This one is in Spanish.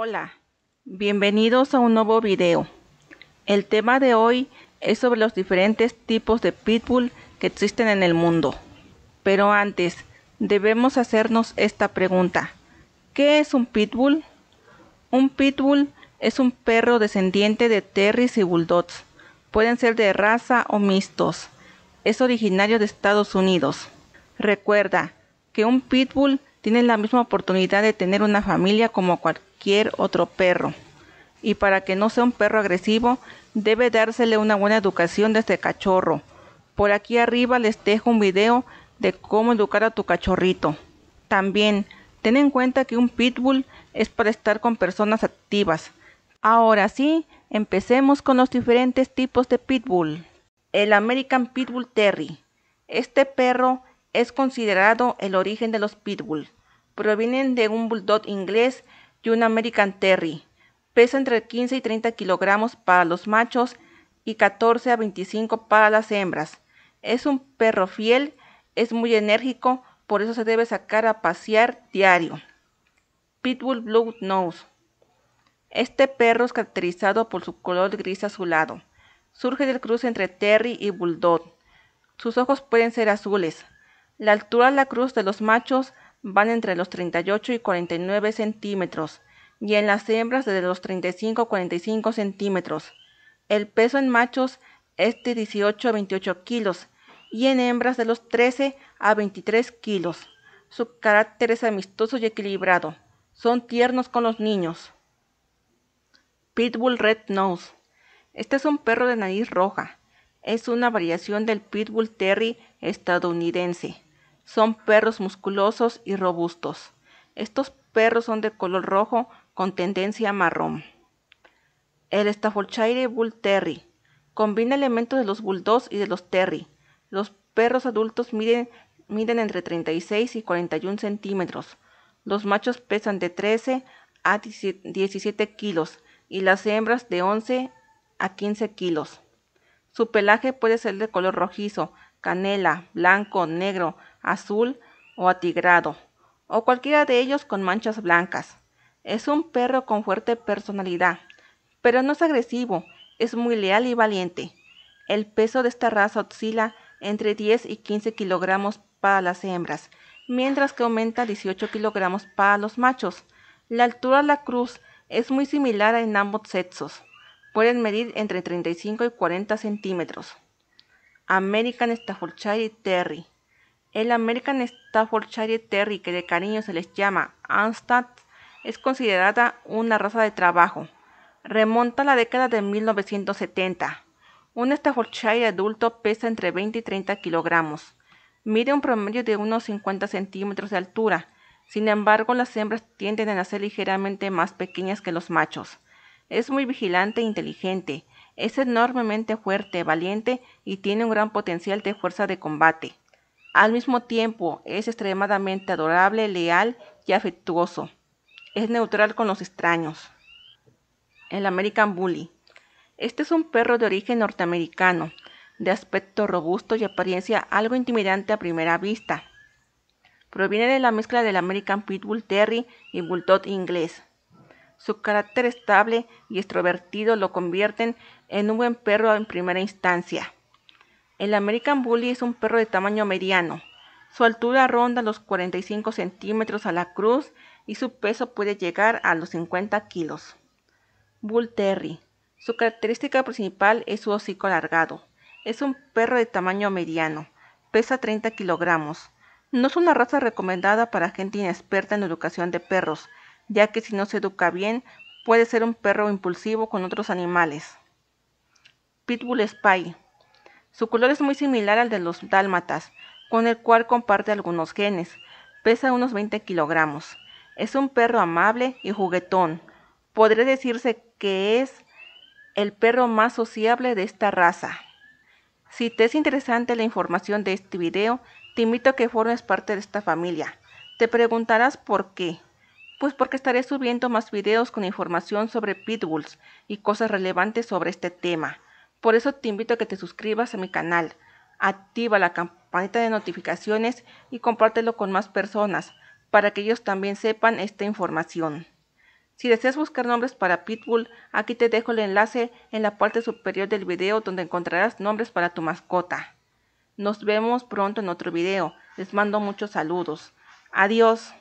Hola, bienvenidos a un nuevo video. El tema de hoy es sobre los diferentes tipos de pitbull que existen en el mundo. Pero antes, debemos hacernos esta pregunta. ¿Qué es un pitbull? Un pitbull es un perro descendiente de terriers y bulldogs. Pueden ser de raza o mixtos. Es originario de Estados Unidos. Recuerda que un pitbull tienen la misma oportunidad de tener una familia como cualquier otro perro. Y para que no sea un perro agresivo, debe dársele una buena educación desde este cachorro. Por aquí arriba les dejo un video de cómo educar a tu cachorrito. También, ten en cuenta que un pitbull es para estar con personas activas. Ahora sí, empecemos con los diferentes tipos de pitbull. El American Pitbull Terry. Este perro es considerado el origen de los pitbull. Provienen de un bulldog inglés y un American Terry. Pesa entre 15 y 30 kilogramos para los machos y 14 a 25 para las hembras. Es un perro fiel, es muy enérgico, por eso se debe sacar a pasear diario. Pitbull Blue Nose. Este perro es caracterizado por su color gris azulado. Surge del cruce entre Terry y Bulldog. Sus ojos pueden ser azules, la altura de la cruz de los machos van entre los 38 y 49 centímetros y en las hembras de los 35 a 45 centímetros. El peso en machos es de 18 a 28 kilos y en hembras de los 13 a 23 kilos. Su carácter es amistoso y equilibrado. Son tiernos con los niños. Pitbull Red Nose. Este es un perro de nariz roja. Es una variación del Pitbull Terry estadounidense son perros musculosos y robustos. Estos perros son de color rojo con tendencia a marrón. El Staffordshire Bull Terry combina elementos de los Bulldogs y de los Terry. Los perros adultos miden, miden entre 36 y 41 centímetros. Los machos pesan de 13 a 17 kilos y las hembras de 11 a 15 kilos. Su pelaje puede ser de color rojizo, canela, blanco, negro, azul o atigrado, o cualquiera de ellos con manchas blancas. Es un perro con fuerte personalidad, pero no es agresivo, es muy leal y valiente. El peso de esta raza oscila entre 10 y 15 kilogramos para las hembras, mientras que aumenta 18 kilogramos para los machos. La altura de la cruz es muy similar en ambos sexos. Pueden medir entre 35 y 40 centímetros. American Staffordshire Terry. El American Staffordshire Terry, que de cariño se les llama Anstad, es considerada una raza de trabajo. Remonta a la década de 1970. Un Staffordshire adulto pesa entre 20 y 30 kilogramos. Mide un promedio de unos 50 centímetros de altura. Sin embargo, las hembras tienden a nacer ligeramente más pequeñas que los machos. Es muy vigilante e inteligente. Es enormemente fuerte, valiente y tiene un gran potencial de fuerza de combate. Al mismo tiempo, es extremadamente adorable, leal y afectuoso. Es neutral con los extraños. El American Bully. Este es un perro de origen norteamericano, de aspecto robusto y apariencia algo intimidante a primera vista. Proviene de la mezcla del American Pitbull Terry y Bulldog inglés. Su carácter estable y extrovertido lo convierten en un buen perro en primera instancia. El American Bully es un perro de tamaño mediano. Su altura ronda los 45 centímetros a la cruz y su peso puede llegar a los 50 kilos. Bull Terry. Su característica principal es su hocico alargado. Es un perro de tamaño mediano. Pesa 30 kilogramos. No es una raza recomendada para gente inexperta en educación de perros, ya que si no se educa bien puede ser un perro impulsivo con otros animales. Pitbull Spy. Su color es muy similar al de los dálmatas, con el cual comparte algunos genes. Pesa unos 20 kilogramos. Es un perro amable y juguetón. Podría decirse que es el perro más sociable de esta raza. Si te es interesante la información de este video, te invito a que formes parte de esta familia. Te preguntarás por qué. Pues porque estaré subiendo más videos con información sobre pitbulls y cosas relevantes sobre este tema. Por eso te invito a que te suscribas a mi canal, activa la campanita de notificaciones y compártelo con más personas para que ellos también sepan esta información. Si deseas buscar nombres para Pitbull, aquí te dejo el enlace en la parte superior del video donde encontrarás nombres para tu mascota. Nos vemos pronto en otro video. Les mando muchos saludos. Adiós.